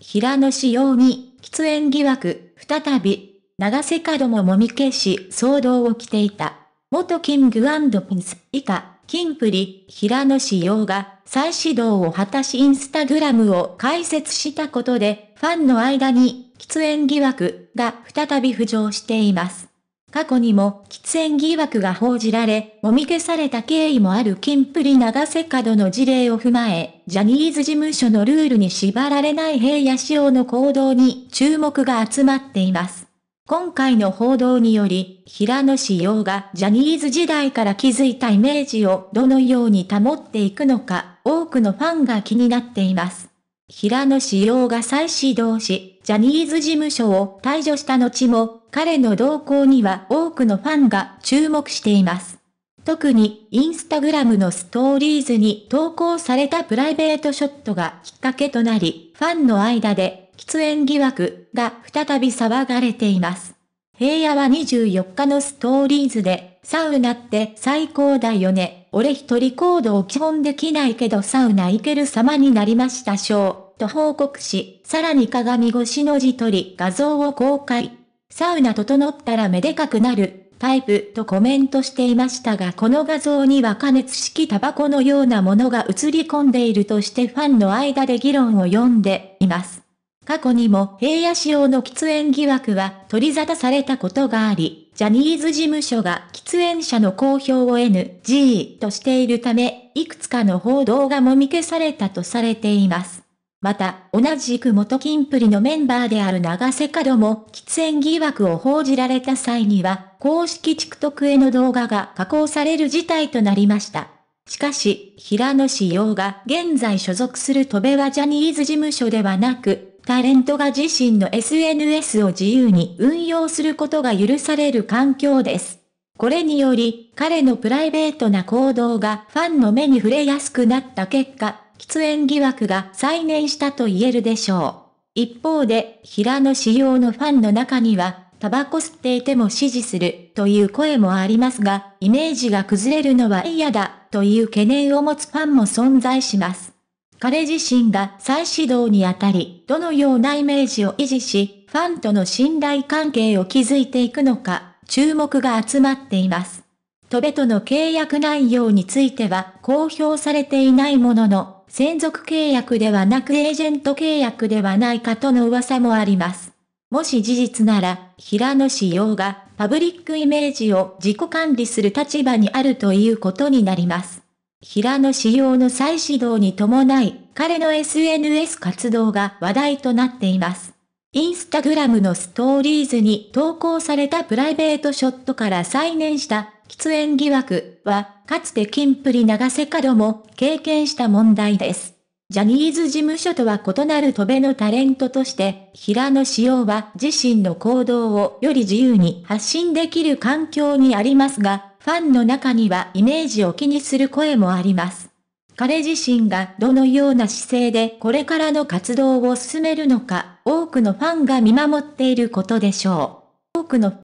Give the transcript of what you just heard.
平野紫耀に、喫煙疑惑、再び、長瀬角ももみ消し、騒動を着ていた。元キングピンス、以下、キンプリ、平野紫耀が、再始動を果たしインスタグラムを開設したことで、ファンの間に、喫煙疑惑が再び浮上しています。過去にも喫煙疑惑が報じられ、もみ消された経緯もある金プリ長瀬角の事例を踏まえ、ジャニーズ事務所のルールに縛られない平野仕様の行動に注目が集まっています。今回の報道により、平野仕様がジャニーズ時代から築いたイメージをどのように保っていくのか、多くのファンが気になっています。平野仕様が再始動し、ジャニーズ事務所を退場した後も、彼の動向には多くのファンが注目しています。特に、インスタグラムのストーリーズに投稿されたプライベートショットがきっかけとなり、ファンの間で、喫煙疑惑が再び騒がれています。平野は24日のストーリーズで、サウナって最高だよね。俺一人行動基本できないけどサウナ行ける様になりましたショー。と報告し、さらに鏡越しの自撮り画像を公開。サウナ整ったらめでかくなる、タイプとコメントしていましたがこの画像には加熱式タバコのようなものが映り込んでいるとしてファンの間で議論を読んでいます。過去にも平野仕様の喫煙疑惑は取り沙汰されたことがあり、ジャニーズ事務所が喫煙者の公表を NG としているため、いくつかの報道がもみ消されたとされています。また、同じく元金プリのメンバーである長瀬角も喫煙疑惑を報じられた際には、公式 TikTok への動画が加工される事態となりました。しかし、平野志陽が現在所属する戸部はジャニーズ事務所ではなく、タレントが自身の SNS を自由に運用することが許される環境です。これにより、彼のプライベートな行動がファンの目に触れやすくなった結果、喫煙疑惑が再燃したと言えるでしょう。一方で、平野紫耀のファンの中には、タバコ吸っていても支持するという声もありますが、イメージが崩れるのは嫌だという懸念を持つファンも存在します。彼自身が再始動にあたり、どのようなイメージを維持し、ファンとの信頼関係を築いていくのか、注目が集まっています。トベとの契約内容については公表されていないものの、専属契約ではなくエージェント契約ではないかとの噂もあります。もし事実なら、平野志陽がパブリックイメージを自己管理する立場にあるということになります。平野志陽の再始動に伴い、彼の SNS 活動が話題となっています。インスタグラムのストーリーズに投稿されたプライベートショットから再燃した喫煙疑惑は、かつて金プリ長瀬角も経験した問題です。ジャニーズ事務所とは異なる戸辺のタレントとして、平野紫耀は自身の行動をより自由に発信できる環境にありますが、ファンの中にはイメージを気にする声もあります。彼自身がどのような姿勢でこれからの活動を進めるのか、多くのファンが見守っていることでしょう。多くの